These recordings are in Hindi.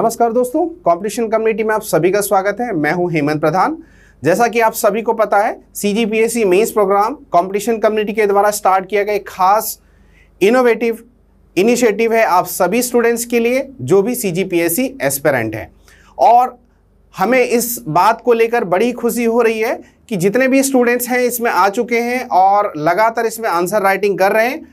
नमस्कार दोस्तों कंपटीशन कम्युनिटी में आप सभी का स्वागत है मैं हूं हेमंत प्रधान जैसा कि आप सभी को पता है C G P S C mains program competition community के द्वारा स्टार्ट किया गया एक खास इनोवेटिव इनिशिएटिव है आप सभी स्टूडेंट्स के लिए जो भी C G P S C aspirant है और हमें इस बात को लेकर बड़ी खुशी हो रही है कि जितने भी स्टूडेंट्स हैं इसमें आ चुके हैं और लगातार इसमें आंसर राइटिंग कर रहे हैं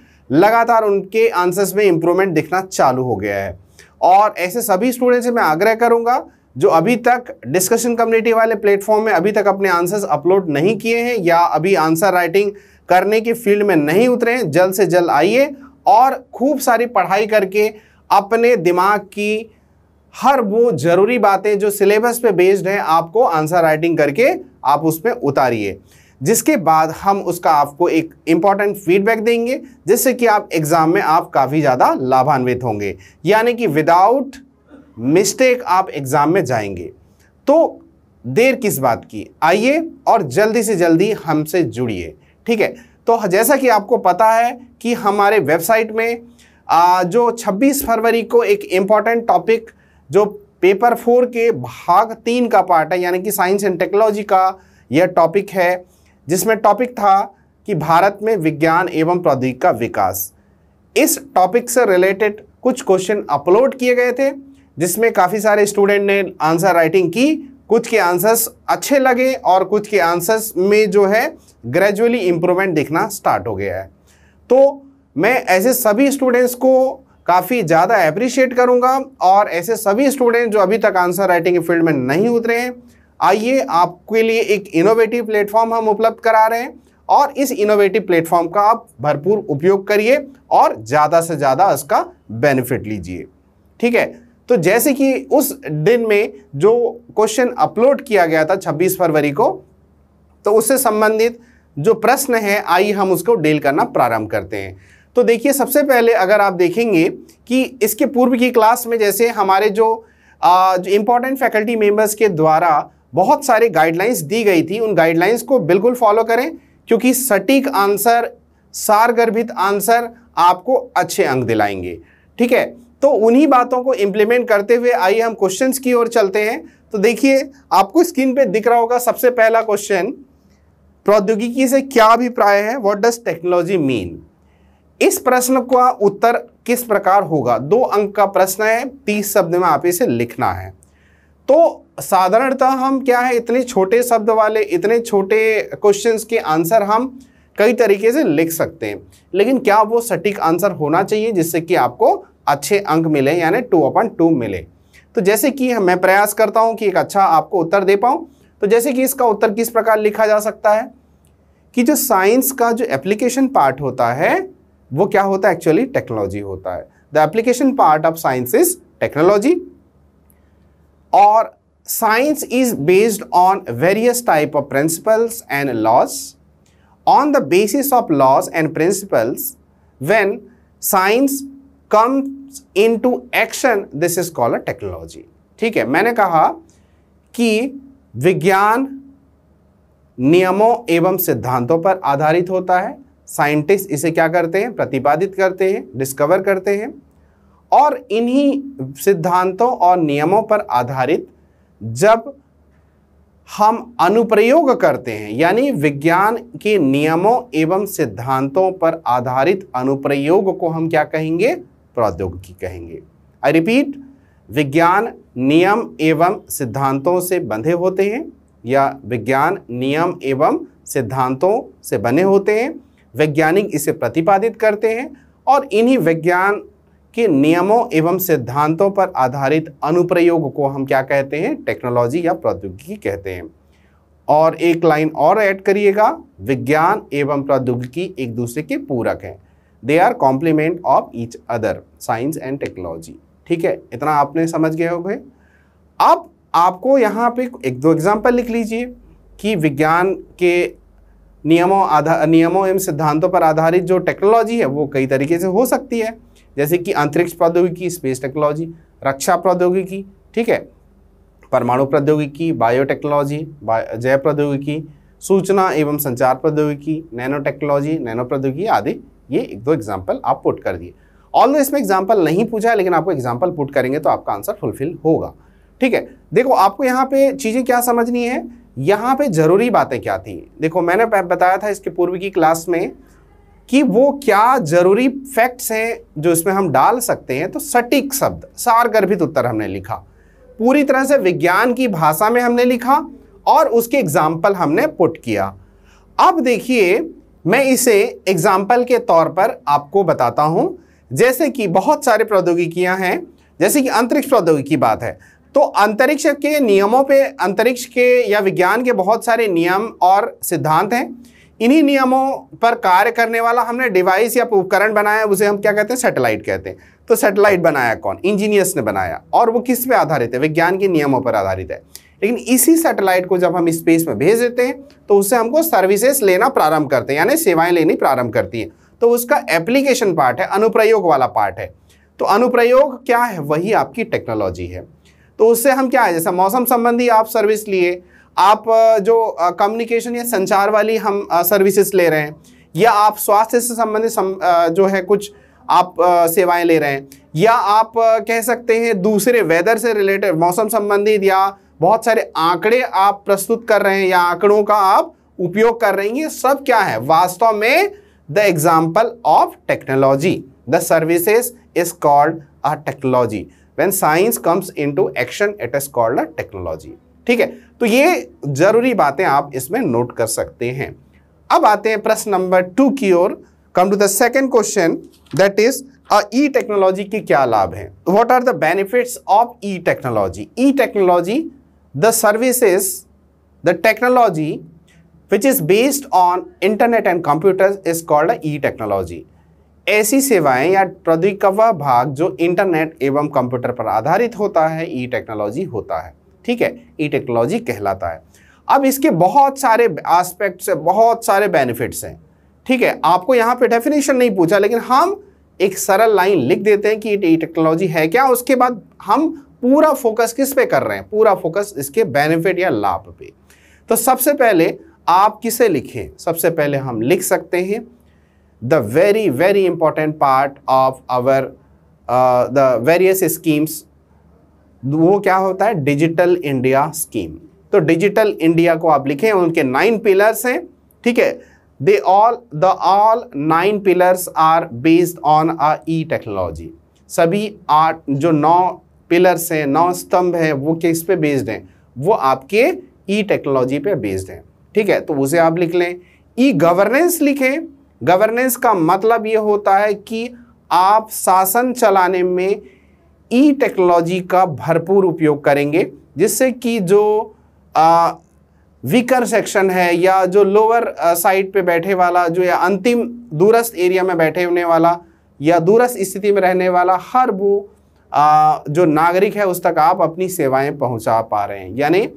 लगातार उनके आंसर्स में इम्प्रूवमेंट दिखना चालू हो गया है और ऐसे सभी स्टूडेंट से मैं आग्रह करूंगा जो अभी तक डिस्कशन कम्युनिटी वाले प्लेटफॉर्म में अभी तक अपने आंसर्स अपलोड नहीं किए हैं या अभी आंसर राइटिंग करने की फील्ड में नहीं उतरे हैं जल्द से जल्द आइए और खूब सारी पढ़ाई करके अपने दिमाग की हर वो ज़रूरी बातें जो सिलेबस पे बेस्ड हैं आपको आंसर राइटिंग करके आप उस पर उतारिए जिसके बाद हम उसका आपको एक इम्पॉर्टेंट फीडबैक देंगे जिससे कि आप एग्ज़ाम में आप काफ़ी ज़्यादा लाभान्वित होंगे यानी कि विदाउट मिस्टेक आप एग्ज़ाम में जाएंगे तो देर किस बात की आइए और जल्दी से जल्दी हमसे जुड़िए ठीक है तो जैसा कि आपको पता है कि हमारे वेबसाइट में आ, जो 26 फरवरी को एक इम्पॉर्टेंट टॉपिक जो पेपर फोर के भाग तीन का पार्ट है यानी कि साइंस एंड टेक्नोलॉजी का यह टॉपिक है जिसमें टॉपिक था कि भारत में विज्ञान एवं प्रौद्योगिकी का विकास इस टॉपिक से रिलेटेड कुछ क्वेश्चन अपलोड किए गए थे जिसमें काफ़ी सारे स्टूडेंट ने आंसर राइटिंग की कुछ के आंसर्स अच्छे लगे और कुछ के आंसर्स में जो है ग्रेजुअली इम्प्रूवमेंट दिखना स्टार्ट हो गया है तो मैं ऐसे सभी स्टूडेंट्स को काफ़ी ज़्यादा अप्रिशिएट करूँगा और ऐसे सभी स्टूडेंट जो अभी तक आंसर राइटिंग के फील्ड में नहीं उतरे हैं आइए आपके लिए एक इनोवेटिव प्लेटफॉर्म हम उपलब्ध करा रहे हैं और इस इनोवेटिव प्लेटफॉर्म का आप भरपूर उपयोग करिए और ज़्यादा से ज़्यादा इसका बेनिफिट लीजिए ठीक है तो जैसे कि उस दिन में जो क्वेश्चन अपलोड किया गया था 26 फरवरी को तो उससे संबंधित जो प्रश्न है आइए हम उसको डील करना प्रारंभ करते हैं तो देखिए सबसे पहले अगर आप देखेंगे कि इसके पूर्व की क्लास में जैसे हमारे जो, जो इम्पोर्टेंट फैकल्टी मेम्बर्स के द्वारा बहुत सारे गाइडलाइंस दी गई थी उन गाइडलाइंस को बिल्कुल फॉलो करें क्योंकि सटीक आंसर सारगर्भित आंसर आपको अच्छे अंक दिलाएंगे ठीक है तो उन्हीं बातों को इम्प्लीमेंट करते हुए आइए हम क्वेश्चन की ओर चलते हैं तो देखिए आपको स्क्रीन पे दिख रहा होगा सबसे पहला क्वेश्चन प्रौद्योगिकी से क्या अभिप्राय है व्हाट डज टेक्नोलॉजी मीन इस प्रश्न का उत्तर किस प्रकार होगा दो अंक का प्रश्न है तीस शब्द में आप इसे लिखना है तो साधारणतः हम क्या है इतने छोटे शब्द वाले इतने छोटे क्वेश्चंस के आंसर हम कई तरीके से लिख सकते हैं लेकिन क्या वो सटीक आंसर होना चाहिए जिससे कि आपको अच्छे अंक मिले यानी टू अपन टू मिले तो जैसे कि मैं प्रयास करता हूँ कि एक अच्छा आपको उत्तर दे पाऊँ तो जैसे कि इसका उत्तर किस प्रकार लिखा जा सकता है कि जो साइंस का जो एप्लीकेशन पार्ट होता है वो क्या होता है एक्चुअली टेक्नोलॉजी होता है the application part of science is technology और science is based on various type of principles and laws on the basis of laws and principles when science come into action this is call a technology ठीक है मैंने कहा कि विज्ञान नियमों एवं सिद्धांतों पर आधारित होता है साइंटिस्ट इसे क्या करते हैं प्रतिपादित करते हैं डिस्कवर करते हैं और इन्हीं सिद्धांतों और नियमों पर आधारित जब हम अनुप्रयोग करते हैं यानी विज्ञान के नियमों एवं सिद्धांतों पर आधारित अनुप्रयोग को हम क्या कहेंगे प्रौद्योगिकी कहेंगे आई रिपीट विज्ञान नियम एवं सिद्धांतों से बंधे होते हैं या विज्ञान नियम एवं सिद्धांतों से बने होते हैं वैज्ञानिक इसे प्रतिपादित करते हैं और इन्हीं विज्ञान के नियमों एवं सिद्धांतों पर आधारित अनुप्रयोग को हम क्या कहते हैं टेक्नोलॉजी या प्रौद्योगिकी कहते हैं और एक लाइन और ऐड करिएगा विज्ञान एवं प्रौद्योगिकी एक दूसरे के पूरक हैं they are complement of each other science and technology ठीक है इतना आपने समझ गए हो गए अब आपको यहाँ पे एक दो एग्जाम्पल लिख लीजिए कि विज्ञान के नियमों आधार नियमों एवं सिद्धांतों पर आधारित जो टेक्नोलॉजी है वो कई तरीके से हो सकती है जैसे कि अंतरिक्ष प्रौद्योगिकी स्पेस टेक्नोलॉजी रक्षा प्रौद्योगिकी ठीक है परमाणु प्रौद्योगिकी बायोटेक्नोलॉजी जैव प्रौद्योगिकी सूचना एवं संचार प्रौद्योगिकी नैनो टेक्नोलॉजी नैनो प्रौद्योगिकी आदि ये एक दो एग्जाम्पल आप पुट कर दिए ऑल इसमें एग्जाम्पल नहीं पूछा है लेकिन आपको एग्जाम्पल पुट करेंगे तो आपका आंसर फुलफिल होगा ठीक है देखो आपको यहाँ पे चीज़ें क्या समझनी है यहाँ पे ज़रूरी बातें क्या थी देखो मैंने बताया था इसके पूर्व की क्लास में कि वो क्या जरूरी फैक्ट्स हैं जो इसमें हम डाल सकते हैं तो सटीक शब्द सारगर्भित उत्तर हमने लिखा पूरी तरह से विज्ञान की भाषा में हमने लिखा और उसके एग्जाम्पल हमने पुट किया अब देखिए मैं इसे एग्जाम्पल के तौर पर आपको बताता हूँ जैसे कि बहुत सारे प्रौद्योगिकियाँ हैं जैसे कि अंतरिक्ष प्रौद्योगिकी की बात है तो अंतरिक्ष के नियमों पे अंतरिक्ष के या विज्ञान के बहुत सारे नियम और सिद्धांत हैं इन्हीं नियमों पर कार्य करने वाला हमने डिवाइस या उपकरण बनाया उसे हम क्या कहते हैं सैटेलाइट कहते हैं तो सैटेलाइट बनाया कौन इंजीनियर्स ने बनाया और वो किस पे आधारित है विज्ञान के नियमों पर आधारित है लेकिन इसी सैटेलाइट को जब हम स्पेस में भेज देते हैं तो उससे हमको सर्विसेस लेना प्रारंभ करते हैं यानी सेवाएं लेनी प्रारंभ करती हैं तो उसका एप्लीकेशन पार्ट है अनुप्रयोग वाला पार्ट है तो अनुप्रयोग क्या है वही आपकी टेक्नोलॉजी है तो उससे हम क्या है जैसा मौसम संबंधी आप सर्विस लिए आप जो कम्युनिकेशन या संचार वाली हम सर्विसेज ले रहे हैं या आप स्वास्थ्य से संबंधित सम, जो है कुछ आप सेवाएं ले रहे हैं या आप कह सकते हैं दूसरे वेदर से रिलेटेड मौसम संबंधित या बहुत सारे आंकड़े आप प्रस्तुत कर रहे हैं या आंकड़ों का आप उपयोग कर रहे हैं ये सब क्या है वास्तव में the example of technology the services is called a technology when science comes into action it is called a technology ठीक है तो ये जरूरी बातें आप इसमें नोट कर सकते हैं अब आते हैं प्रश्न नंबर टू की ओर come to the second question that is e technology के क्या लाभ हैं what are the benefits of e technology e technology the services the technology which is based on internet and computer is called e technology ऐसी सेवाएं या प्रौद्योगिक भाग जो इंटरनेट एवं कंप्यूटर पर आधारित होता है ई टेक्नोलॉजी होता है ठीक है ई टेक्नोलॉजी कहलाता है अब इसके बहुत सारे आस्पेक्ट्स हैं बहुत सारे बेनिफिट्स हैं ठीक है आपको यहाँ पे डेफिनेशन नहीं पूछा लेकिन हम एक सरल लाइन लिख देते हैं कि ई टेक्नोलॉजी है क्या उसके बाद हम पूरा फोकस किस पे कर रहे हैं पूरा फोकस इसके बेनिफिट या लाभ पे तो सबसे पहले आप किसे लिखें सबसे पहले हम लिख सकते हैं the very very important part of our the various schemes वो क्या होता है डिजिटल इंडिया स्कीम तो डिजिटल इंडिया को आप लिखें उनके नाइन पिलर्स हैं ठीक है they all the all nine pillars are based on a e technology सभी आठ जो नौ पिलर्स हैं नौ स्तंभ हैं वो किस पे बेस्ड हैं वो आपके ई टेक्नोलॉजी पे बेस्ड हैं ठीक है तो उसे आप लिख लें ई गवर्नेंस लिखें गवर्नेंस का मतलब ये होता है कि आप शासन चलाने में ई टेक्नोलॉजी का भरपूर उपयोग करेंगे जिससे कि जो आ, वीकर सेक्शन है या जो लोअर साइड पे बैठे वाला जो या अंतिम दूरस्थ एरिया में बैठे होने वाला या दूरस्थ स्थिति में रहने वाला हर वो आ, जो नागरिक है उस तक आप अपनी सेवाएं पहुंचा पा रहे हैं यानी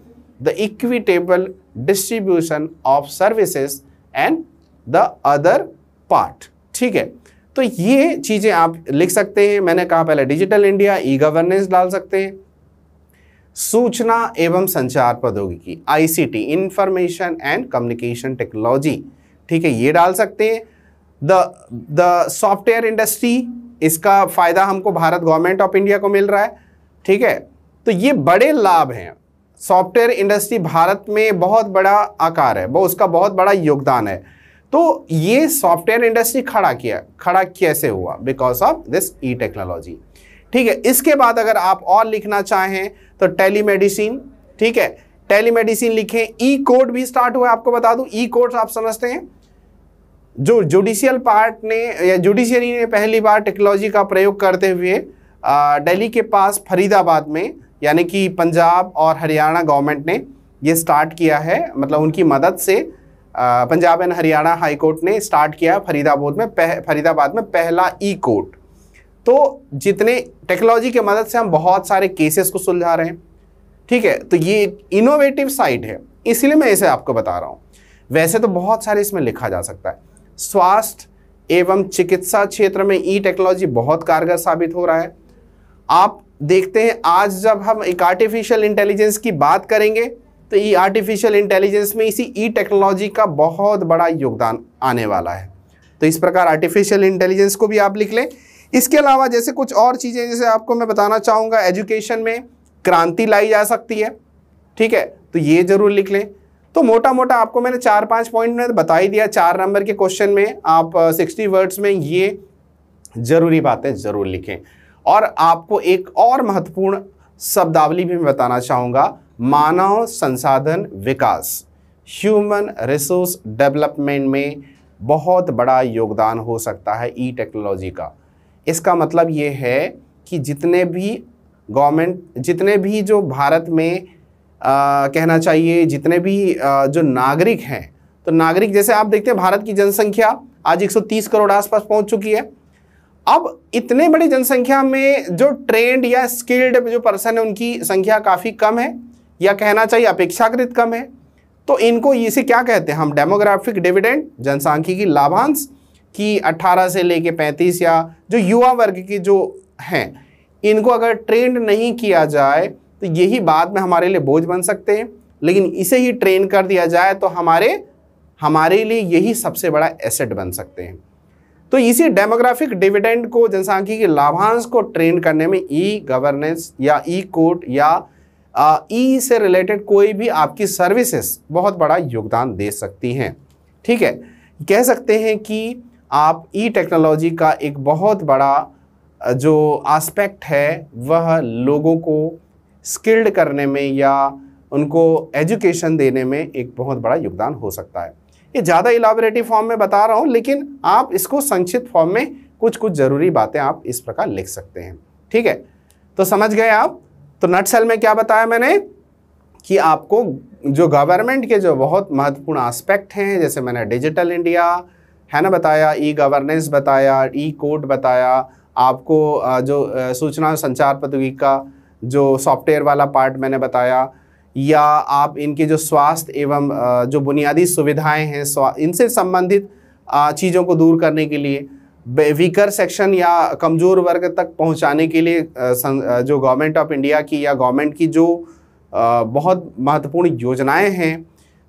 the equitable distribution of services and the other part ठीक है तो ये चीज़ें आप लिख सकते हैं मैंने कहा पहले डिजिटल इंडिया ई गवर्नेंस डाल सकते हैं सूचना एवं संचार प्रौद्योगिकी ICT information and communication technology ठीक है ये डाल सकते हैं द द सॉफ्टवेयर इंडस्ट्री इसका फ़ायदा हमको भारत गवर्नमेंट ऑफ इंडिया को मिल रहा है ठीक है तो ये बड़े लाभ हैं सॉफ्टवेयर इंडस्ट्री भारत में बहुत बड़ा आकार है वो उसका बहुत बड़ा योगदान है तो ये सॉफ्टवेयर इंडस्ट्री खड़ा किया खड़ा कैसे हुआ because of this e technology ठीक है इसके बाद अगर आप और लिखना चाहें तो टेलीमेडिसिन ठीक है टेलीमेडिसिन लिखें ई कोड भी स्टार्ट हुआ आपको बता दूं ई कोड आप समझते हैं जो जुडिशियल पार्ट ने या जुडिशियरी ने पहली बार टेक्नोलॉजी का प्रयोग करते हुए दिल्ली के पास फरीदाबाद में यानी कि पंजाब और हरियाणा गवर्नमेंट ने ये स्टार्ट किया है मतलब उनकी मदद से Punjab and Haryana high court ने स्टार्ट किया फरीदाबाद में पह, फरीदाबाद में पहला ई कोर्ट तो जितने टेक्नोलॉजी की मदद से हम बहुत सारे केसेस को सुलझा रहे हैं ठीक है तो ये इनोवेटिव साइड है इसलिए मैं इसे आपको बता रहा हूँ वैसे तो बहुत सारे इसमें लिखा जा सकता है स्वास्थ्य एवं चिकित्सा क्षेत्र में ई टेक्नोलॉजी बहुत कारगर साबित हो रहा है आप देखते हैं आज जब हम एक आर्टिफिशियल इंटेलिजेंस की बात करेंगे तो ये आर्टिफिशियल इंटेलिजेंस में इसी ई e टेक्नोलॉजी का बहुत बड़ा योगदान आने वाला है तो इस प्रकार आर्टिफिशियल इंटेलिजेंस को भी आप लिख लें इसके अलावा जैसे कुछ और चीज़ें जैसे आपको मैं बताना चाहूँगा एजुकेशन में क्रांति लाई जा सकती है ठीक है तो ये ज़रूर लिख लें तो मोटा मोटा आपको मैंने चार पाँच पॉइंट में बता ही दिया चार नंबर के क्वेश्चन में आप सिक्सटी वर्ड्स में ये ज़रूरी बातें ज़रूर लिखें और आपको एक और महत्वपूर्ण शब्दावली भी मैं बताना चाहूँगा मानव संसाधन विकास ह्यूमन रिसोर्स डेवलपमेंट में बहुत बड़ा योगदान हो सकता है ई टेक्नोलॉजी का इसका मतलब ये है कि जितने भी गवर्नमेंट जितने भी जो भारत में आ, कहना चाहिए जितने भी आ, जो नागरिक हैं तो नागरिक जैसे आप देखते हैं भारत की जनसंख्या आज 130 करोड़ आसपास पहुंच चुकी है अब इतने बड़ी जनसंख्या में जो ट्रेंड या स्किल्ड जो पर्सन है उनकी संख्या काफ़ी कम है या कहना चाहिए अपेक्षाकृत कम है तो इनको इसे क्या कहते हैं हम डेमोग्राफिक डिविडेंड जनसांख्यिकी लाभांश की 18 से लेके 35 या जो युवा वर्ग की जो हैं इनको अगर ट्रेंड नहीं किया जाए तो यही बात में हमारे लिए बोझ बन सकते हैं लेकिन इसे ही ट्रेन कर दिया जाए तो हमारे हमारे लिए यही सबसे बड़ा एसेट बन सकते हैं तो इसी डेमोग्राफिक डिविडेंड को के लाभांश को ट्रेन करने में ई गवर्नेंस या ई कोर्ट या ई e से रिलेटेड कोई भी आपकी सर्विसेज बहुत बड़ा योगदान दे सकती हैं ठीक है कह सकते हैं कि आप ई e टेक्नोलॉजी का एक बहुत बड़ा जो आस्पेक्ट है वह लोगों को स्किल्ड करने में या उनको एजुकेशन देने में एक बहुत बड़ा योगदान हो सकता है ये ज़्यादा इलाबरेटिव फॉर्म में बता रहा हूँ लेकिन आप इसको संक्षिप्त फॉर्म में कुछ कुछ ज़रूरी बातें आप इस प्रकार लिख सकते हैं ठीक है तो समझ गए आप तो नट सेल में क्या बताया मैंने कि आपको जो गवर्नमेंट के जो बहुत महत्वपूर्ण आस्पेक्ट हैं जैसे मैंने डिजिटल इंडिया है ना बताया ई गवर्नेंस बताया ई कोड बताया आपको जो सूचना संचार प्रौद्योगिकी का जो सॉफ्टवेयर वाला पार्ट मैंने बताया या आप इनके जो स्वास्थ्य एवं जो बुनियादी सुविधाएं हैं इनसे संबंधित चीज़ों को दूर करने के लिए वीकर सेक्शन या कमज़ोर वर्ग तक पहुंचाने के लिए जो गवर्नमेंट ऑफ इंडिया की या गवर्नमेंट की जो बहुत महत्वपूर्ण योजनाएं हैं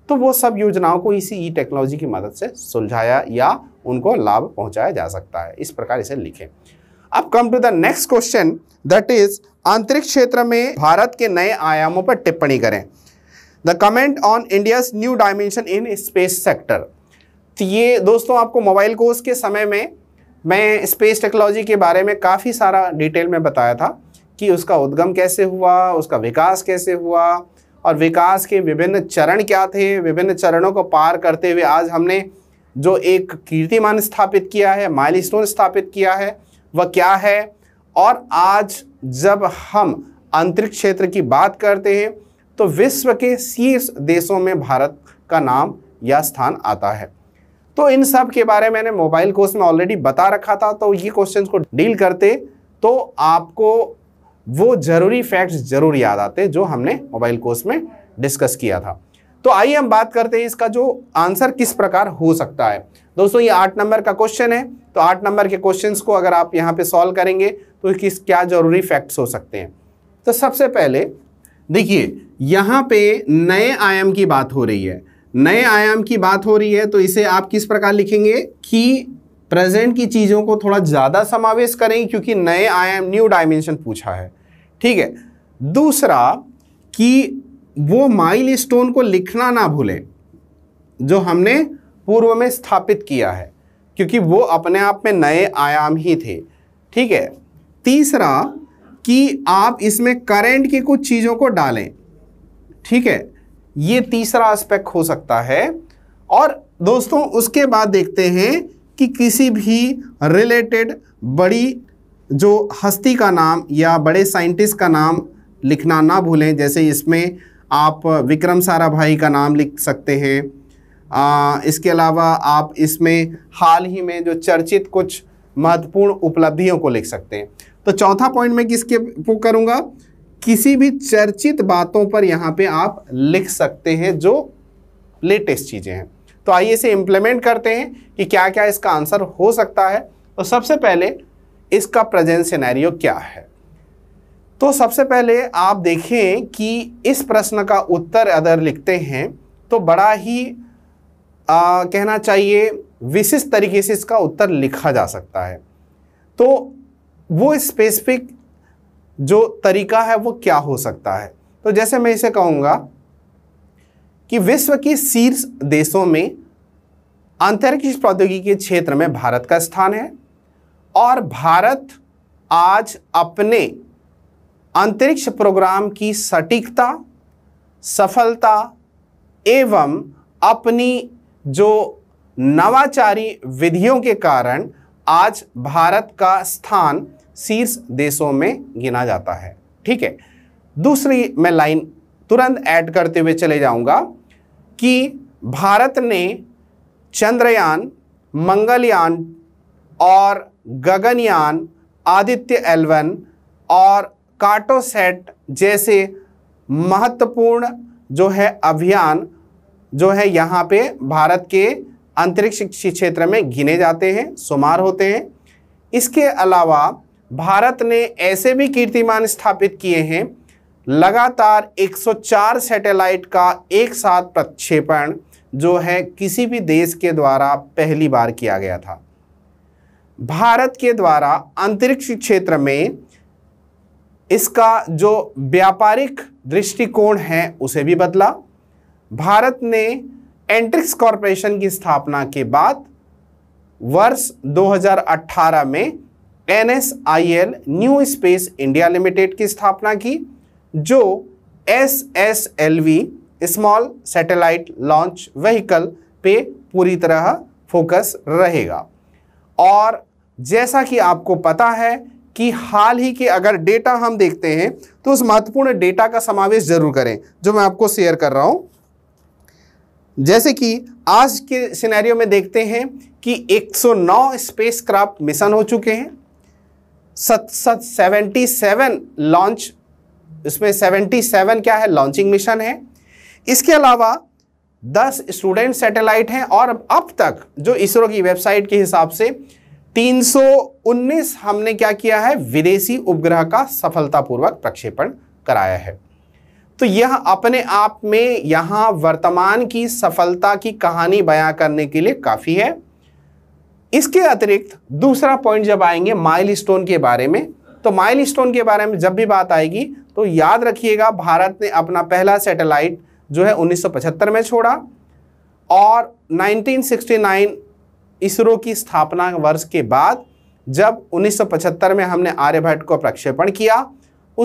तो वो सब योजनाओं को इसी ई टेक्नोलॉजी की मदद से सुलझाया या उनको लाभ पहुंचाया जा सकता है इस प्रकार इसे लिखें अब come to the next question that is आंतरिक क्षेत्र में भारत के नए आयामों पर टिप्पणी करें the comment on India's new dimension in space sector तो ये दोस्तों आपको मोबाइल कोर्स के समय में मैं स्पेस टेक्नोलॉजी के बारे में काफ़ी सारा डिटेल में बताया था कि उसका उद्गम कैसे हुआ उसका विकास कैसे हुआ और विकास के विभिन्न चरण क्या थे विभिन्न चरणों को पार करते हुए आज हमने जो एक कीर्तिमान स्थापित किया है माइलस्टोन स्थापित किया है वह क्या है और आज जब हम अंतरिक्ष क्षेत्र की बात करते हैं तो विश्व के शीर्ष देशों में भारत का नाम या स्थान आता है तो इन सब के बारे में मैंने मोबाइल कोर्स में ऑलरेडी बता रखा था तो ये क्वेश्चंस को डील करते तो आपको वो ज़रूरी फैक्ट्स ज़रूर याद आते जो हमने मोबाइल कोर्स में डिस्कस किया था तो आइए हम बात करते हैं इसका जो आंसर किस प्रकार हो सकता है दोस्तों ये आठ नंबर का क्वेश्चन है तो आठ नंबर के क्वेश्चंस को अगर आप यहाँ पे सॉल्व करेंगे तो किस क्या ज़रूरी फैक्ट्स हो सकते हैं तो सबसे पहले देखिए यहाँ पे नए आयाम की बात हो रही है नए आयाम की बात हो रही है तो इसे आप किस प्रकार लिखेंगे कि प्रेजेंट की चीज़ों को थोड़ा ज़्यादा समावेश करेंगे क्योंकि नए आयाम न्यू डायमेंशन पूछा है ठीक है दूसरा कि वो माइल स्टोन को लिखना ना भूलें जो हमने पूर्व में स्थापित किया है क्योंकि वो अपने आप में नए आयाम ही थे ठीक है तीसरा कि आप इसमें करेंट की कुछ चीज़ों को डालें ठीक है ये तीसरा एस्पेक्ट हो सकता है और दोस्तों उसके बाद देखते हैं कि किसी भी रिलेटेड बड़ी जो हस्ती का नाम या बड़े साइंटिस्ट का नाम लिखना ना भूलें जैसे इसमें आप विक्रम साराभाई का नाम लिख सकते हैं आ, इसके अलावा आप इसमें हाल ही में जो चर्चित कुछ महत्वपूर्ण उपलब्धियों को लिख सकते हैं तो चौथा पॉइंट मैं किसके करूँगा किसी भी चर्चित बातों पर यहाँ पे आप लिख सकते हैं जो लेटेस्ट चीज़ें हैं तो आइए इसे इम्प्लीमेंट करते हैं कि क्या क्या इसका आंसर हो सकता है तो सबसे पहले इसका प्रेजेंट सिनेरियो क्या है तो सबसे पहले आप देखें कि इस प्रश्न का उत्तर अगर लिखते हैं तो बड़ा ही आ, कहना चाहिए विशिष्ट तरीके से इसका उत्तर लिखा जा सकता है तो वो स्पेसिफिक जो तरीका है वो क्या हो सकता है तो जैसे मैं इसे कहूँगा कि विश्व के शीर्ष देशों में अंतरिक्ष प्रौद्योगिकी के क्षेत्र में भारत का स्थान है और भारत आज अपने अंतरिक्ष प्रोग्राम की सटीकता सफलता एवं अपनी जो नवाचारी विधियों के कारण आज भारत का स्थान शीर्ष देशों में गिना जाता है ठीक है दूसरी मैं लाइन तुरंत ऐड करते हुए चले जाऊंगा कि भारत ने चंद्रयान मंगलयान और गगनयान आदित्य एलवन और काटोसेट जैसे महत्वपूर्ण जो है अभियान जो है यहाँ पे भारत के अंतरिक्ष क्षेत्र में गिने जाते हैं शुमार होते हैं इसके अलावा भारत ने ऐसे भी कीर्तिमान स्थापित किए हैं लगातार 104 सैटेलाइट का एक साथ प्रक्षेपण जो है किसी भी देश के द्वारा पहली बार किया गया था भारत के द्वारा अंतरिक्ष क्षेत्र में इसका जो व्यापारिक दृष्टिकोण है उसे भी बदला भारत ने एंट्रिक्स कॉरपोरेशन की स्थापना के बाद वर्ष 2018 में N S I L new space India limited की स्थापना की जो S S L V small satellite launch vehicle पे पूरी तरह फोकस रहेगा और जैसा कि आपको पता है कि हाल ही के अगर डेटा हम देखते हैं तो उस महत्वपूर्ण डेटा का समावेश जरूर करें जो मैं आपको शेयर कर रहा हूँ जैसे कि आज के सिनेरियो में देखते हैं कि 109 स्पेसक्राफ्ट मिशन हो चुके हैं सत सत सेवेंटी सेवन लॉन्च इसमें सेवेंटी सेवन क्या है लॉन्चिंग मिशन है इसके अलावा दस स्टूडेंट सैटेलाइट हैं और अब तक जो इसरो की वेबसाइट के हिसाब से 319 हमने क्या किया है विदेशी उपग्रह का सफलतापूर्वक प्रक्षेपण कराया है तो यह अपने आप में यहाँ वर्तमान की सफलता की कहानी बयां करने के लिए काफ़ी है इसके अतिरिक्त दूसरा पॉइंट जब आएंगे माइलस्टोन के बारे में तो माइलस्टोन के बारे में जब भी बात आएगी तो याद रखिएगा भारत ने अपना पहला सैटेलाइट जो है 1975 में छोड़ा और 1969 इसरो की स्थापना वर्ष के बाद जब 1975 में हमने आर्यभट्ट को प्रक्षेपण किया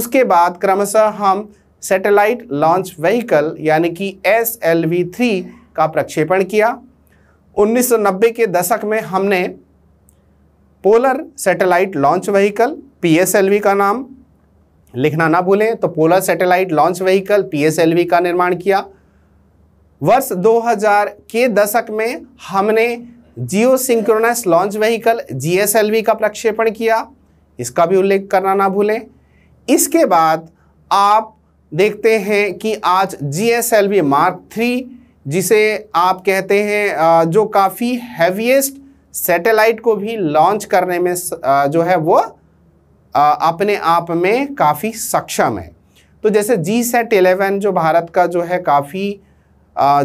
उसके बाद क्रमशः हम सैटेलाइट लॉन्च व्हीकल यानी कि एस एल वी थ्री का प्रक्षेपण किया 1990 के दशक में हमने polar satellite launch vehicle PSLV का नाम लिखना ना भूलें तो polar satellite launch vehicle PSLV का निर्माण किया वर्ष 2000 के दशक में हमने geosynchronous launch vehicle GSLV का प्रक्षेपण किया इसका भी उल्लेख करना ना भूलें इसके बाद आप देखते हैं कि आज जीएसएलवी मार्क थ्री जिसे आप कहते हैं जो काफ़ी हैवीएस्ट सैटेलाइट को भी लॉन्च करने में जो है वो अपने आप में काफ़ी सक्षम है तो जैसे जी सेट एलेवन जो भारत का जो है काफ़ी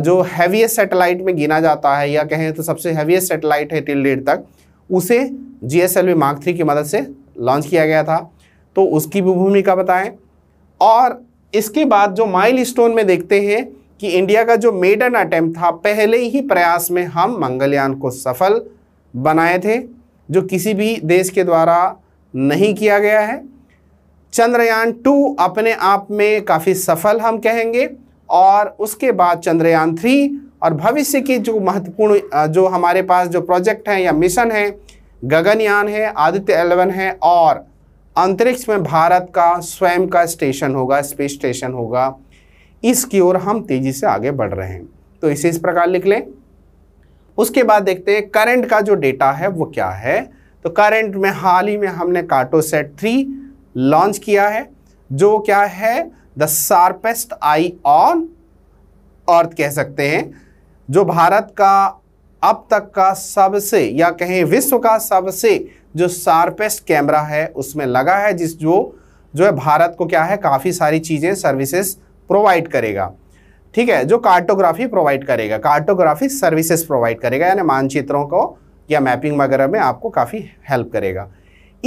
जो हैवीएस्ट सैटेलाइट में गिना जाता है या कहें तो सबसे हैवीएस्ट सैटेलाइट है टिल डेट तक उसे G S L V mark three की मदद से लॉन्च किया गया था तो उसकी भी भूमिका बताएँ और इसके बाद जो माइल स्टोन में देखते हैं कि इंडिया का जो मेडन अटैम्प्ट था पहले ही प्रयास में हम मंगलयान को सफल बनाए थे जो किसी भी देश के द्वारा नहीं किया गया है चंद्रयान टू अपने आप में काफ़ी सफल हम कहेंगे और उसके बाद चंद्रयान थ्री और भविष्य की जो महत्वपूर्ण जो हमारे पास जो प्रोजेक्ट हैं या मिशन है गगनयान है आदित्य एलेवन है और अंतरिक्ष में भारत का स्वयं का स्टेशन होगा स्पेस स्टेशन होगा इसकी ओर हम तेज़ी से आगे बढ़ रहे हैं तो इसे इस प्रकार लिख लें उसके बाद देखते हैं करंट का जो डेटा है वो क्या है तो करंट में हाल ही में हमने सेट थ्री लॉन्च किया है जो क्या है the sharpest eye on earth कह सकते हैं जो भारत का अब तक का सबसे या कहें विश्व का सबसे जो शार्पेस्ट कैमरा है उसमें लगा है जिस जो जो है भारत को क्या है काफ़ी सारी चीज़ें सर्विसेज प्रोवाइड करेगा ठीक है जो कार्टोग्राफी प्रोवाइड करेगा कार्टोग्राफी सर्विसेज प्रोवाइड करेगा यानी मानचित्रों को या मैपिंग वगैरह में आपको काफ़ी हेल्प करेगा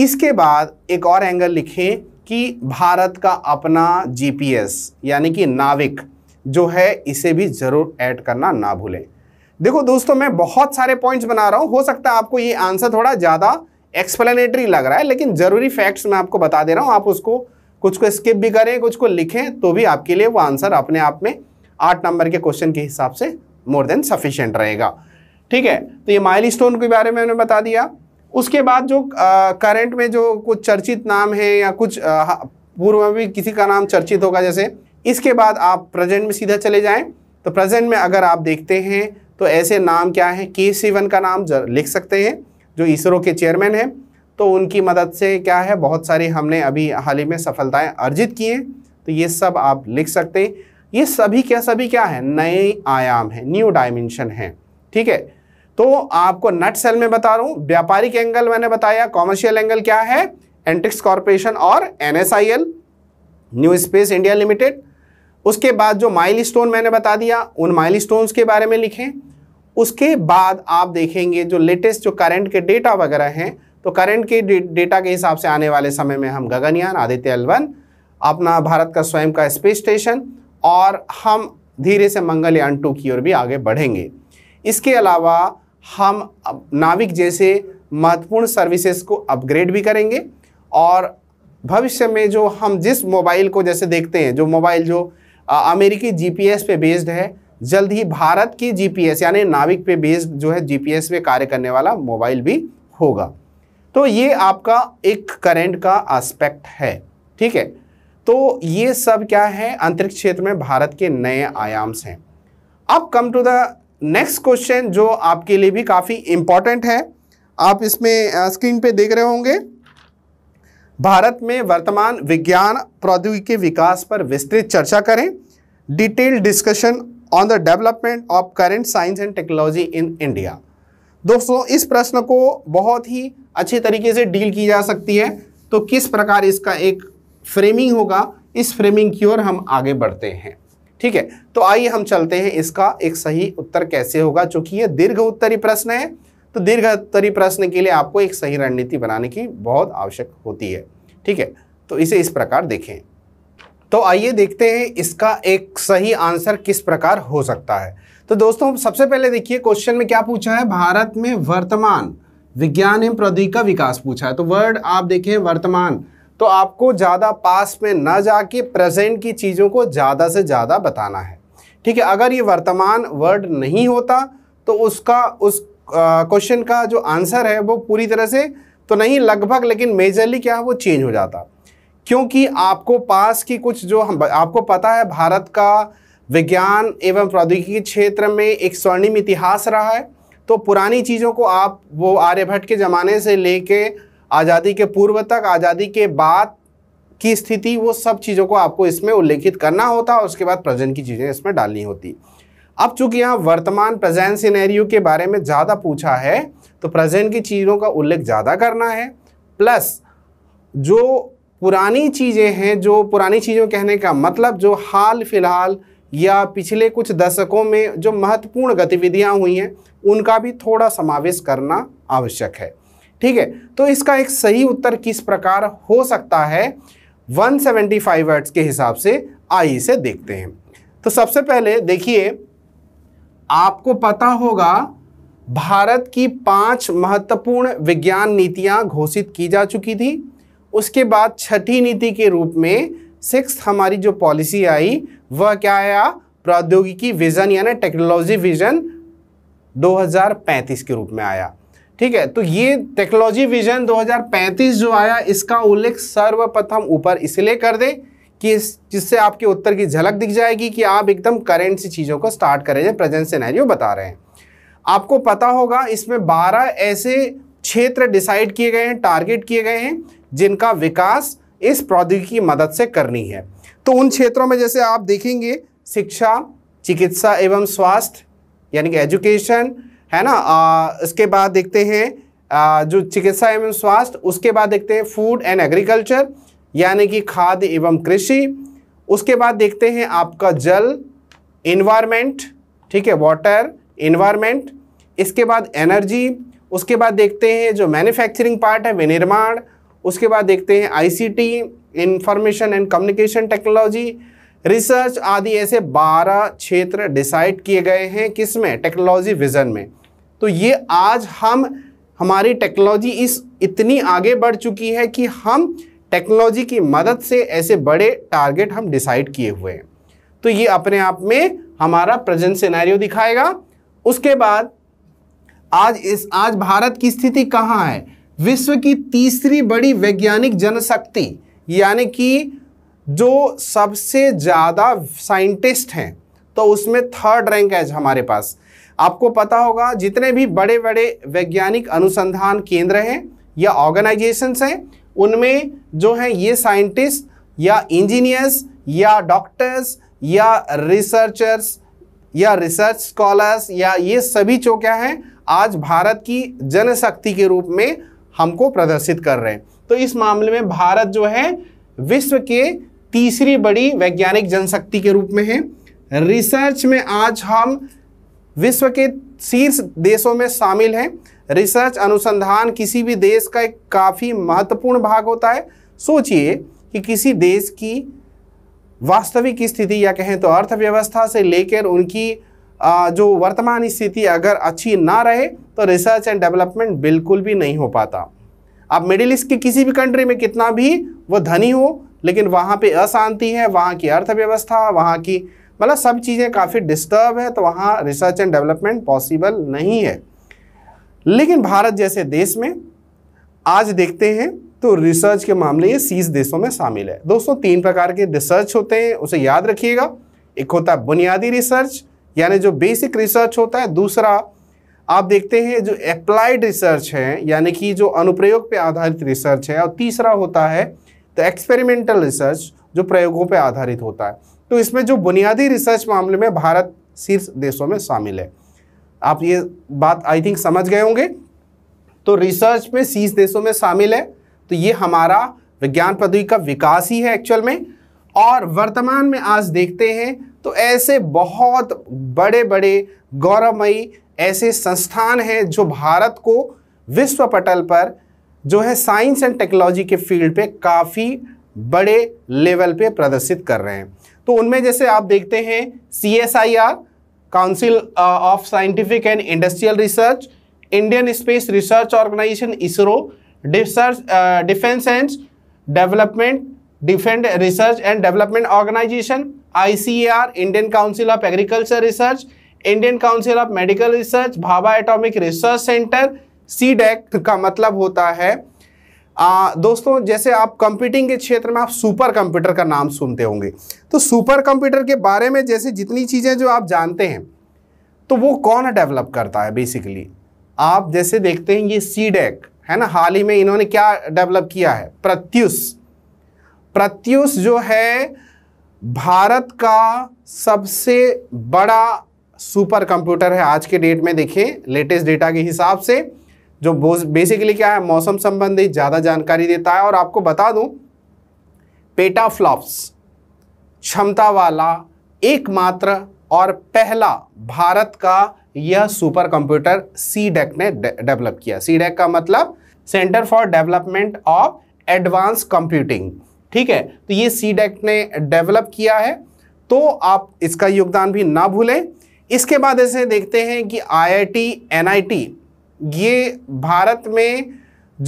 इसके बाद एक और एंगल लिखें कि भारत का अपना जीपीएस यानी कि नाविक जो है इसे भी ज़रूर ऐड करना ना भूलें देखो दोस्तों मैं बहुत सारे पॉइंट्स बना रहा हूँ हो सकता है आपको ये आंसर थोड़ा ज़्यादा एक्सप्लेनेटरी लग रहा है लेकिन ज़रूरी फैक्ट्स मैं आपको बता दे रहा हूँ आप उसको कुछ को स्किप भी करें कुछ को लिखें तो भी आपके लिए वो आंसर अपने आप में आठ नंबर के क्वेश्चन के हिसाब से मोर देन सफिशेंट रहेगा ठीक है तो ये माइल स्टोन के बारे में मैंने बता दिया उसके बाद जो करंट में जो कुछ चर्चित नाम है या कुछ पूर्व में भी किसी का नाम चर्चित होगा जैसे इसके बाद आप प्रेजेंट में सीधा चले जाएं तो प्रेजेंट में अगर आप देखते हैं तो ऐसे नाम क्या हैं के सीवन का नाम लिख सकते हैं जो इसरो के चेयरमैन हैं तो उनकी मदद से क्या है बहुत सारी हमने अभी हाल ही में सफलताएं अर्जित की हैं तो ये सब आप लिख सकते हैं ये सभी क्या सभी क्या है नए आयाम हैं न्यू डायमेंशन है ठीक है तो आपको नट सेल में बता रहा हूँ व्यापारिक एंगल मैंने बताया कॉमर्शियल एंगल क्या है एंटिक्स कॉरपोरेशन और an new space India limited उसके बाद जो माइलस्टोन मैंने बता दिया उन माइलस्टोन्स के बारे में लिखें उसके बाद आप देखेंगे जो लेटेस्ट जो करंट के डेटा वगैरह हैं तो करंट के डेटा के हिसाब से आने वाले समय में हम गगनयान आदित्य एलवन अपना भारत का स्वयं का स्पेस स्टेशन और हम धीरे से मंगलयान टू की ओर भी आगे बढ़ेंगे इसके अलावा हम नाविक जैसे महत्वपूर्ण सर्विसेज को अपग्रेड भी करेंगे और भविष्य में जो हम जिस मोबाइल को जैसे देखते हैं जो मोबाइल जो अमेरिकी जीपीएस पे बेस्ड है जल्द ही भारत की जीपीएस यानी नाविक पे बेस्ड जो है जीपीएस पे कार्य करने वाला मोबाइल भी होगा तो ये आपका एक करेंट का एस्पेक्ट है ठीक है तो ये सब क्या है अंतरिक्ष क्षेत्र में भारत के नए आयाम्स हैं अब come to the next question जो आपके लिए भी काफ़ी इंपॉर्टेंट है आप इसमें स्क्रीन पे देख रहे होंगे भारत में वर्तमान विज्ञान प्रौद्योगिकी के विकास पर विस्तृत चर्चा करें detail discussion on the development of current science and technology in India दोस्तों इस प्रश्न को बहुत ही अच्छे तरीके से डील की जा सकती है तो किस प्रकार इसका एक फ्रेमिंग होगा इस फ्रेमिंग की ओर हम आगे बढ़ते हैं ठीक है तो आइए हम चलते हैं इसका एक सही उत्तर कैसे होगा चूंकि ये दीर्घ उत्तरी प्रश्न है तो दीर्घ उत्तरी प्रश्न के लिए आपको एक सही रणनीति बनाने की बहुत आवश्यक होती है ठीक है तो इसे इस प्रकार देखें तो आइए देखते हैं इसका एक सही आंसर किस प्रकार हो सकता है तो दोस्तों सबसे पहले देखिए क्वेश्चन में क्या पूछा है भारत में वर्तमान विज्ञान एवं प्रौद्योगिकी का विकास पूछा है तो वर्ड आप देखें वर्तमान तो आपको ज़्यादा पास में ना जाके प्रेजेंट की चीज़ों को ज़्यादा से ज़्यादा बताना है ठीक है अगर ये वर्तमान वर्ड नहीं होता तो उसका उस क्वेश्चन का जो आंसर है वो पूरी तरह से तो नहीं लगभग लेकिन मेजरली क्या है वो चेंज हो जाता क्योंकि आपको पास की कुछ जो हम आपको पता है भारत का विज्ञान एवं प्रौद्योगिकी क्षेत्र में एक स्वर्णिम इतिहास रहा है तो पुरानी चीज़ों को आप वो आर्यभट्ट के ज़माने से लेके आज़ादी के पूर्व तक आज़ादी के बाद की स्थिति वो सब चीज़ों को आपको इसमें उल्लेखित करना होता और उसके बाद प्रेजेंट की चीज़ें इसमें डालनी होती अब चूंकि यहाँ वर्तमान प्रेजेंट सिनेरियो के बारे में ज़्यादा पूछा है तो प्रेजेंट की चीज़ों का उल्लेख ज़्यादा करना है प्लस जो पुरानी चीज़ें हैं जो पुरानी चीज़ों कहने का मतलब जो हाल फिलहाल या पिछले कुछ दशकों में जो महत्वपूर्ण गतिविधियां हुई हैं उनका भी थोड़ा समावेश करना आवश्यक है ठीक है तो इसका एक सही उत्तर किस प्रकार हो सकता है 175 सेवेंटी वर्ड्स के हिसाब से आइए से देखते हैं तो सबसे पहले देखिए आपको पता होगा भारत की पांच महत्वपूर्ण विज्ञान नीतियां घोषित की जा चुकी थी उसके बाद छठी नीति के रूप में सिक्स हमारी जो पॉलिसी आई वह क्या आया प्रौद्योगिकी विजन यानी टेक्नोलॉजी विजन 2035 के रूप में आया ठीक है तो ये टेक्नोलॉजी विजन 2035 जो आया इसका उल्लेख सर्वप्रथम ऊपर इसलिए कर दें कि जिससे आपके उत्तर की झलक दिख जाएगी कि आप एकदम करेंट सी चीज़ों को स्टार्ट करें हैं प्रेजेंट सिनेरियो बता रहे हैं आपको पता होगा इसमें 12 ऐसे क्षेत्र डिसाइड किए गए हैं टारगेट किए गए हैं जिनका विकास इस प्रौद्योगिकी की मदद से करनी है तो उन क्षेत्रों में जैसे आप देखेंगे शिक्षा चिकित्सा एवं स्वास्थ्य यानी कि एजुकेशन है ना आ, इसके बाद देखते हैं आ, जो चिकित्सा एवं स्वास्थ्य उसके बाद देखते हैं फूड एंड एग्रीकल्चर यानी कि खाद्य एवं कृषि उसके बाद देखते हैं आपका जल इन्वायरमेंट ठीक है वाटर इन्वायरमेंट इसके बाद एनर्जी उसके बाद देखते हैं जो मैन्युफैक्चरिंग पार्ट है विनिर्माण उसके बाद देखते हैं ICT information and communication technology research आदि ऐसे 12 क्षेत्र डिसाइड किए गए हैं किस में टेक्नोलॉजी विज़न में तो ये आज हम हमारी टेक्नोलॉजी इस इतनी आगे बढ़ चुकी है कि हम टेक्नोलॉजी की मदद से ऐसे बड़े टारगेट हम डिसाइड किए हुए हैं तो ये अपने आप में हमारा प्रेजेंट सिनेरियो दिखाएगा उसके बाद आज इस आज भारत की स्थिति कहाँ है विश्व की तीसरी बड़ी वैज्ञानिक जनशक्ति यानी कि जो सबसे ज़्यादा साइंटिस्ट हैं तो उसमें थर्ड रैंक है हमारे पास आपको पता होगा जितने भी बड़े बड़े वैज्ञानिक अनुसंधान केंद्र हैं या ऑर्गेनाइजेशंस हैं उनमें जो हैं ये साइंटिस्ट या इंजीनियर्स या डॉक्टर्स या रिसर्चर्स या रिसर्च स्कॉलर्स या ये सभी जो क्या हैं आज भारत की जनशक्ति के रूप में हमको प्रदर्शित कर रहे हैं तो इस मामले में भारत जो है विश्व के तीसरी बड़ी वैज्ञानिक जनशक्ति के रूप में है रिसर्च में आज हम विश्व के शीर्ष देशों में शामिल हैं रिसर्च अनुसंधान किसी भी देश का एक काफ़ी महत्वपूर्ण भाग होता है सोचिए कि किसी देश की वास्तविक स्थिति या कहें तो अर्थव्यवस्था से लेकर उनकी जो वर्तमान स्थिति अगर अच्छी ना रहे तो रिसर्च एंड डेवलपमेंट बिल्कुल भी नहीं हो पाता आप मिडिल ईस्ट की किसी भी कंट्री में कितना भी वो धनी हो लेकिन वहाँ पे अशांति है वहाँ की अर्थव्यवस्था वहाँ की मतलब सब चीज़ें काफ़ी डिस्टर्ब है तो वहाँ रिसर्च एंड डेवलपमेंट पॉसिबल नहीं है लेकिन भारत जैसे देश में आज देखते हैं तो रिसर्च के मामले ये सीस देशों में शामिल है दोस्तों तीन प्रकार के रिसर्च होते हैं उसे याद रखिएगा एक होता है बुनियादी रिसर्च यानी जो बेसिक रिसर्च होता है दूसरा आप देखते हैं जो अप्लाइड रिसर्च है यानी कि जो अनुप्रयोग पे आधारित रिसर्च है और तीसरा होता है तो एक्सपेरिमेंटल रिसर्च जो प्रयोगों पे आधारित होता है तो इसमें जो बुनियादी रिसर्च मामले में भारत शीर्ष देशों में शामिल है आप ये बात आई थिंक समझ गए होंगे तो रिसर्च में शीर्ष देशों में शामिल है तो ये हमारा विज्ञान पदवी का विकास ही है एक्चुअल में और वर्तमान में आज देखते हैं तो ऐसे बहुत बड़े बड़े गौरवमयी ऐसे संस्थान हैं जो भारत को विश्व पटल पर जो है साइंस एंड टेक्नोलॉजी के फील्ड पे काफ़ी बड़े लेवल पे प्रदर्शित कर रहे हैं तो उनमें जैसे आप देखते हैं C S I R council of scientific and industrial research Indian space research organisation ISRO defence and development defend research and development organisation ICAR Indian council of agriculture research Indian council of medical research Bhabha atomic research centre C DAC का मतलब होता है आ, दोस्तों जैसे आप कंप्यूटिंग के क्षेत्र में आप सुपर कंप्यूटर का नाम सुनते होंगे तो सुपर कंप्यूटर के बारे में जैसे जितनी चीज़ें जो आप जानते हैं तो वो कौन डेवलप करता है बेसिकली आप जैसे देखते हैं ये सी डेक e है ना हाल ही में इन्होंने क्या डेवलप किया है प्रत्युष प्रत्युष जो है भारत का सबसे बड़ा सुपर कंप्यूटर है आज के डेट में देखें लेटेस्ट डेटा के हिसाब से जो बेसिकली क्या है मौसम संबंधी ज़्यादा जानकारी देता है और आपको बता दूं फ्लॉप्स क्षमता वाला एकमात्र और पहला भारत का यह सुपर कंप्यूटर सी डेक ने डेवलप किया सी डेक e का मतलब centre for development of advance computing ठीक है तो ये सी e e e ने डेवलप किया है तो आप इसका योगदान भी ना भूलें इसके बाद ऐसे देखते हैं कि आईआईटी एनआईटी ये भारत में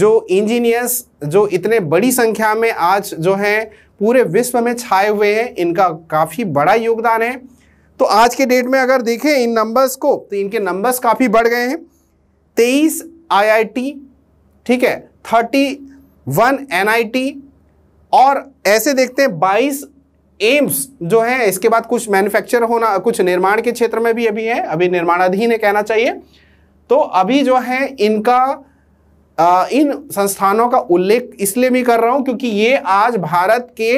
जो इंजीनियर्स जो इतने बड़ी संख्या में आज जो हैं पूरे विश्व में छाए हुए हैं इनका काफ़ी बड़ा योगदान है तो आज के डेट में अगर देखें इन नंबर्स को तो इनके नंबर्स काफ़ी बढ़ गए हैं तेईस आईआईटी ठीक है थर्टी वन एनआईटी और ऐसे देखते हैं बाईस एम्स जो है इसके बाद कुछ मैन्युफैक्चर होना कुछ निर्माण के क्षेत्र में भी अभी है अभी निर्माणाधीन है कहना चाहिए तो अभी जो है इनका इन संस्थानों का उल्लेख इसलिए भी कर रहा हूं क्योंकि ये आज भारत के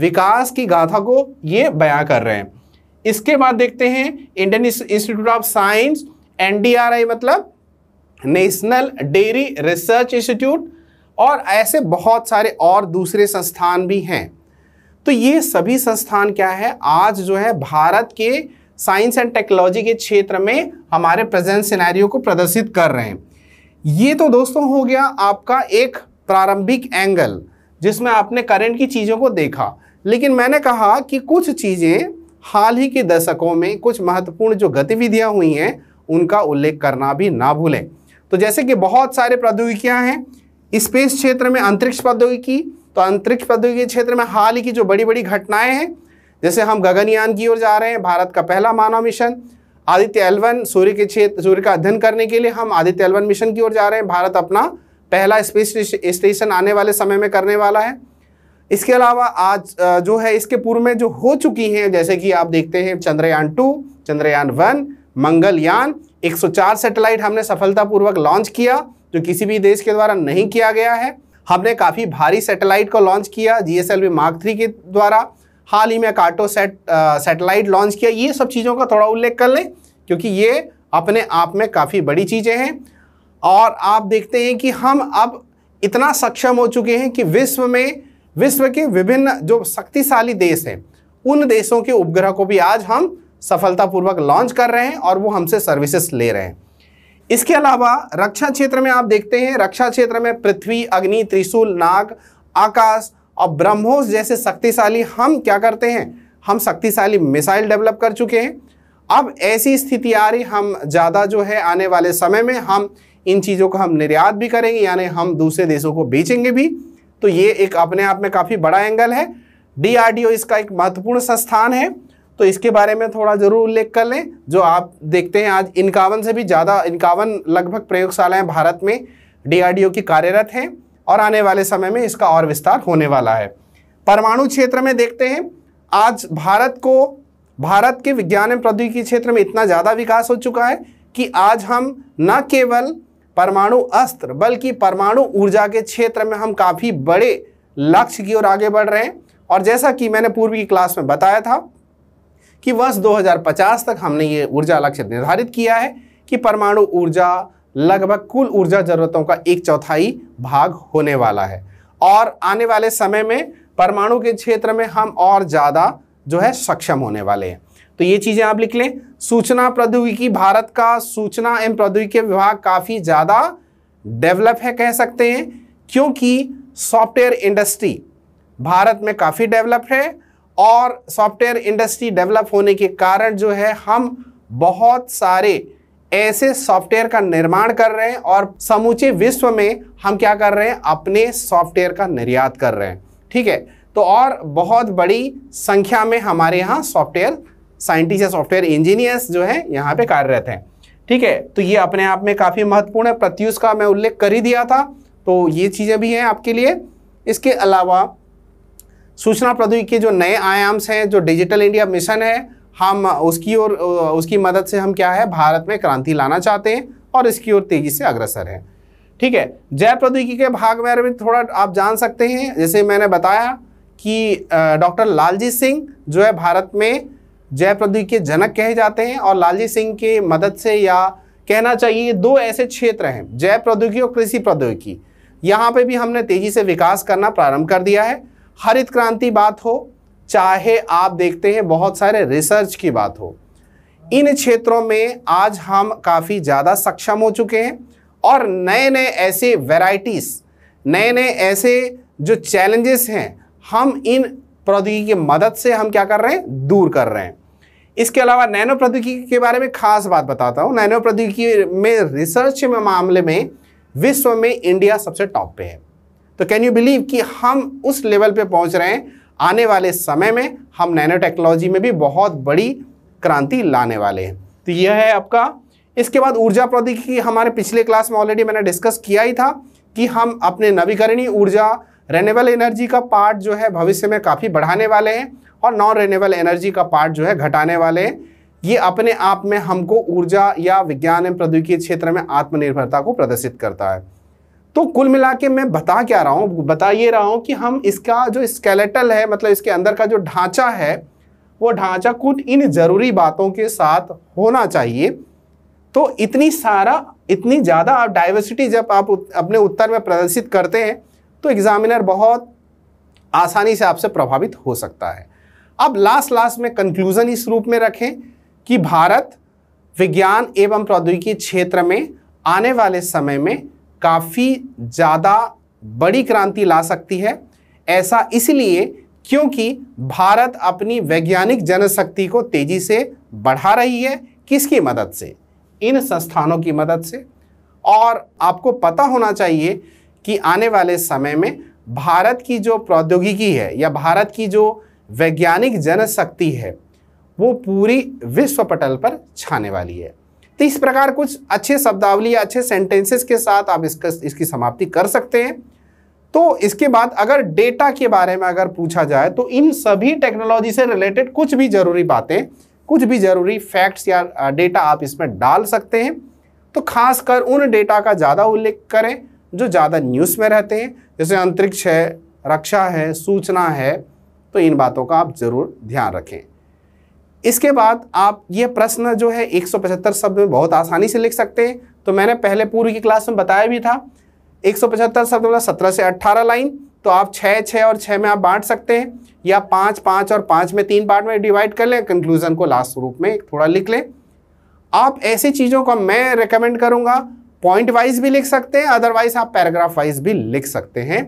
विकास की गाथा को ये बयां कर रहे हैं इसके बाद देखते हैं Indian institute of science NDRI मतलब नेशनल डेयरी रिसर्च इंस्टीट्यूट और ऐसे बहुत सारे और दूसरे संस्थान भी हैं तो ये सभी संस्थान क्या है आज जो है भारत के साइंस एंड टेक्नोलॉजी के क्षेत्र में हमारे प्रेजेंट सिनेरियो को प्रदर्शित कर रहे हैं ये तो दोस्तों हो गया आपका एक प्रारंभिक एंगल जिसमें आपने करंट की चीज़ों को देखा लेकिन मैंने कहा कि कुछ चीज़ें हाल ही के दशकों में कुछ महत्वपूर्ण जो गतिविधियाँ हुई हैं उनका उल्लेख करना भी ना भूलें तो जैसे कि बहुत सारे प्रौद्योगिकियाँ हैं स्पेस क्षेत्र में अंतरिक्ष प्रौद्योगिकी तो अंतरिक्ष प्रौद्योगिकी क्षेत्र में हाल ही की जो बड़ी बड़ी घटनाएं हैं जैसे हम गगनयान की ओर जा रहे हैं भारत का पहला मानव मिशन आदित्य एलवन सूर्य के क्षेत्र सूर्य का अध्ययन करने के लिए हम आदित्य एलवन मिशन की ओर जा रहे हैं भारत अपना पहला स्पेस स्टेशन आने वाले समय में करने वाला है इसके अलावा आज जो है इसके पूर्व में जो हो चुकी हैं जैसे कि आप देखते हैं Chandrayaan two Chandrayaan one Mangalyaan 104 satellite हमने सफलतापूर्वक लॉन्च किया जो किसी भी देश के द्वारा नहीं किया गया है हमने काफ़ी भारी सैटेलाइट को लॉन्च किया G S L mark three के द्वारा हाल ही में काटो सेट सैटेलाइट लॉन्च किया ये सब चीज़ों का थोड़ा उल्लेख कर लें क्योंकि ये अपने आप में काफ़ी बड़ी चीज़ें हैं और आप देखते हैं कि हम अब इतना सक्षम हो चुके हैं कि विश्व में विश्व के विभिन्न जो शक्तिशाली देश हैं उन देशों के उपग्रह को भी आज हम सफलतापूर्वक लॉन्च कर रहे हैं और वो हमसे सर्विसेज ले रहे हैं इसके अलावा रक्षा क्षेत्र में आप देखते हैं रक्षा क्षेत्र में पृथ्वी अग्नि त्रिशूल नाग आकाश और ब्रह्मोस जैसे शक्तिशाली हम क्या करते हैं हम शक्तिशाली मिसाइल डेवलप कर चुके हैं अब ऐसी स्थिति आ रही हम ज़्यादा जो है आने वाले समय में हम इन चीज़ों को हम निर्यात भी करेंगे यानी हम दूसरे देशों को बेचेंगे भी तो ये एक अपने आप में काफ़ी बड़ा एंगल है डी इसका एक महत्वपूर्ण संस्थान है तो इसके बारे में थोड़ा ज़रूर उल्लेख कर लें जो आप देखते हैं आज इक्यावन से भी ज़्यादा इक्यावन लगभग प्रयोगशालाएँ भारत में डीआरडीओ की कार्यरत हैं और आने वाले समय में इसका और विस्तार होने वाला है परमाणु क्षेत्र में देखते हैं आज भारत को भारत के विज्ञान एवं प्रौद्योगिकी क्षेत्र में इतना ज़्यादा विकास हो चुका है कि आज हम न केवल परमाणु अस्त्र बल्कि परमाणु ऊर्जा के क्षेत्र में हम काफ़ी बड़े लक्ष्य की ओर आगे बढ़ रहे हैं और जैसा कि मैंने पूर्व की क्लास में बताया था कि वर्ष 2050 तक हमने ये ऊर्जा लक्ष्य निर्धारित किया है कि परमाणु ऊर्जा लगभग कुल ऊर्जा जरूरतों का एक चौथाई भाग होने वाला है और आने वाले समय में परमाणु के क्षेत्र में हम और ज़्यादा जो है सक्षम होने वाले हैं तो ये चीज़ें आप लिख लें सूचना प्रौद्योगिकी भारत का सूचना एवं प्रौद्योगिकी विभाग काफ़ी ज़्यादा डेवलप है कह सकते हैं क्योंकि सॉफ्टवेयर इंडस्ट्री भारत में काफ़ी डेवलप है और सॉफ्टवेयर इंडस्ट्री डेवलप होने के कारण जो है हम बहुत सारे ऐसे सॉफ्टवेयर का निर्माण कर रहे हैं और समूचे विश्व में हम क्या कर रहे हैं अपने सॉफ्टवेयर का निर्यात कर रहे हैं ठीक है तो और बहुत बड़ी संख्या में हमारे यहाँ सॉफ्टवेयर साइंटिस्ट या सॉफ्टवेयर इंजीनियर्स जो हैं यहाँ पे कार्यरत हैं ठीक है तो ये अपने आप में काफ़ी महत्वपूर्ण है प्रत्युष का मैं उल्लेख कर ही दिया था तो ये चीज़ें भी हैं आपके लिए इसके अलावा सूचना प्रौद्योगिकी जो नए आयाम्स हैं जो डिजिटल इंडिया मिशन है हम उसकी ओर उसकी मदद से हम क्या है भारत में क्रांति लाना चाहते हैं और इसकी ओर तेजी से अग्रसर हैं ठीक है जैव प्रौद्योगिकी के भाग में भी थोड़ा आप जान सकते हैं जैसे मैंने बताया कि डॉक्टर लालजी सिंह जो है भारत में जैव प्रौद्योगिकी के जनक कहे जाते हैं और लालजी सिंह के मदद से या कहना चाहिए दो ऐसे क्षेत्र हैं जैव प्रौद्योगिकी और कृषि प्रौद्योगिकी यहाँ पे भी हमने तेजी से विकास करना प्रारंभ कर दिया है हरित क्रांति बात हो चाहे आप देखते हैं बहुत सारे रिसर्च की बात हो इन क्षेत्रों में आज हम काफ़ी ज़्यादा सक्षम हो चुके हैं और नए नए ऐसे वैराइटीज़ नए नए ऐसे जो चैलेंजेस हैं हम इन प्रौद्योगिकी की मदद से हम क्या कर रहे हैं दूर कर रहे हैं इसके अलावा नैनो प्रौद्योगिकी के बारे में खास बात बताता हूँ नैनो प्रौद्योगिकी में रिसर्च में मामले में विश्व में इंडिया सबसे टॉप पे है तो कैन यू बिलीव कि हम उस लेवल पे पहुंच रहे हैं आने वाले समय में हम नैनो टेक्नोलॉजी में भी बहुत बड़ी क्रांति लाने वाले हैं तो यह है आपका इसके बाद ऊर्जा प्रौद्योगिकी हमारे पिछले क्लास में ऑलरेडी मैंने डिस्कस किया ही था कि हम अपने नवीकरणीय ऊर्जा रेनेबल एनर्जी का पार्ट जो है भविष्य में काफ़ी बढ़ाने वाले हैं और नॉन रेनेबल एनर्जी का पार्ट जो है घटाने वाले हैं ये अपने आप में हमको ऊर्जा या विज्ञान एवं प्रौद्योगिकी क्षेत्र में आत्मनिर्भरता को प्रदर्शित करता है तो कुल मिला के मैं बता क्या रहा हूँ बता ये रहा हूँ कि हम इसका जो स्केलेटल है मतलब इसके अंदर का जो ढांचा है वो ढांचा कुछ इन ज़रूरी बातों के साथ होना चाहिए तो इतनी सारा इतनी ज़्यादा आप डाइवर्सिटी जब आप अपने उत्तर में प्रदर्शित करते हैं तो एग्ज़ामिनर बहुत आसानी से आपसे प्रभावित हो सकता है अब लास्ट लास्ट में कंक्लूज़न इस रूप में रखें कि भारत विज्ञान एवं प्रौद्योगिकी क्षेत्र में आने वाले समय में काफ़ी ज़्यादा बड़ी क्रांति ला सकती है ऐसा इसलिए क्योंकि भारत अपनी वैज्ञानिक जनशक्ति को तेज़ी से बढ़ा रही है किसकी मदद से इन संस्थानों की मदद से और आपको पता होना चाहिए कि आने वाले समय में भारत की जो प्रौद्योगिकी है या भारत की जो वैज्ञानिक जनशक्ति है वो पूरी विश्व पटल पर छाने वाली है तो इस प्रकार कुछ अच्छे शब्दावली अच्छे सेंटेंसेस के साथ आप इसका इसकी समाप्ति कर सकते हैं तो इसके बाद अगर डेटा के बारे में अगर पूछा जाए तो इन सभी टेक्नोलॉजी से रिलेटेड कुछ भी ज़रूरी बातें कुछ भी ज़रूरी फैक्ट्स या डेटा आप इसमें डाल सकते हैं तो खासकर उन डेटा का ज़्यादा उल्लेख करें जो ज़्यादा न्यूज़ में रहते हैं जैसे अंतरिक्ष है रक्षा है सूचना है तो इन बातों का आप ज़रूर ध्यान रखें इसके बाद आप ये प्रश्न जो है 175 शब्द में बहुत आसानी से लिख सकते हैं तो मैंने पहले पूर्व की क्लास में बताया भी था 175 शब्द मतलब 17 से 18 लाइन तो आप 6 6 और 6 में आप बांट सकते हैं या 5 5 और 5 में तीन पार्ट में डिवाइड कर लें कंक्लूजन को लास्ट रूप में थोड़ा लिख लें आप ऐसी चीज़ों का मैं रिकमेंड करूँगा पॉइंट वाइज भी लिख सकते हैं अदरवाइज आप पैराग्राफ वाइज भी लिख सकते हैं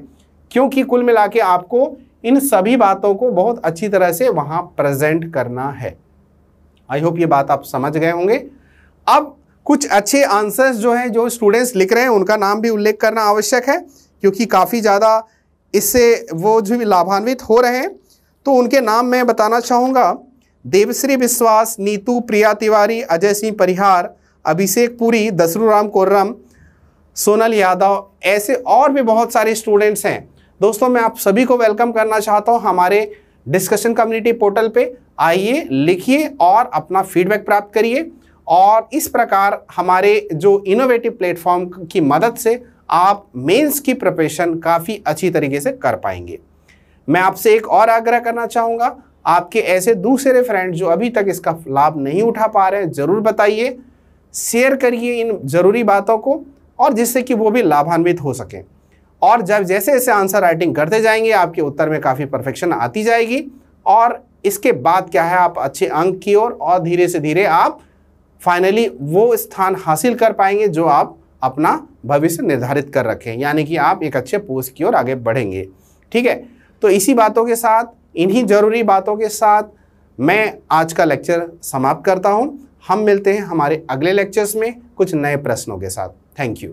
क्योंकि कुल मिला आपको इन सभी बातों को बहुत अच्छी तरह से वहाँ प्रेजेंट करना है आई होप ये बात आप समझ गए होंगे अब कुछ अच्छे आंसर्स जो हैं जो स्टूडेंट्स लिख रहे हैं उनका नाम भी उल्लेख करना आवश्यक है क्योंकि काफ़ी ज़्यादा इससे वो जो भी लाभान्वित हो रहे हैं तो उनके नाम मैं बताना चाहूँगा देवश्री विश्वास नीतू प्रिया तिवारी अजय सिंह परिहार अभिषेक पुरी दसरू राम कोर्रम सोनल यादव ऐसे और भी बहुत सारे स्टूडेंट्स हैं दोस्तों मैं आप सभी को वेलकम करना चाहता हूँ हमारे डिस्कशन कम्युनिटी पोर्टल पर आइए लिखिए और अपना फीडबैक प्राप्त करिए और इस प्रकार हमारे जो इनोवेटिव प्लेटफॉर्म की मदद से आप मेंस की प्रिपरेशन काफ़ी अच्छी तरीके से कर पाएंगे मैं आपसे एक और आग्रह करना चाहूँगा आपके ऐसे दूसरे फ्रेंड जो अभी तक इसका लाभ नहीं उठा पा रहे हैं ज़रूर बताइए शेयर करिए इन ज़रूरी बातों को और जिससे कि वो भी लाभान्वित हो सकें और जब जैसे जैसे आंसर राइटिंग करते जाएंगे आपके उत्तर में काफ़ी परफेक्शन आती जाएगी और इसके बाद क्या है आप अच्छे अंक की ओर और, धीरे से धीरे आप फाइनली वो स्थान हासिल कर पाएंगे जो आप अपना भविष्य निर्धारित कर रखें यानी कि आप एक अच्छे पोस्ट की ओर आगे बढ़ेंगे ठीक है तो इसी बातों के साथ इन्हीं ज़रूरी बातों के साथ मैं आज का लेक्चर समाप्त करता हूँ हम मिलते हैं हमारे अगले लेक्चर्स में कुछ नए प्रश्नों के साथ थैंक यू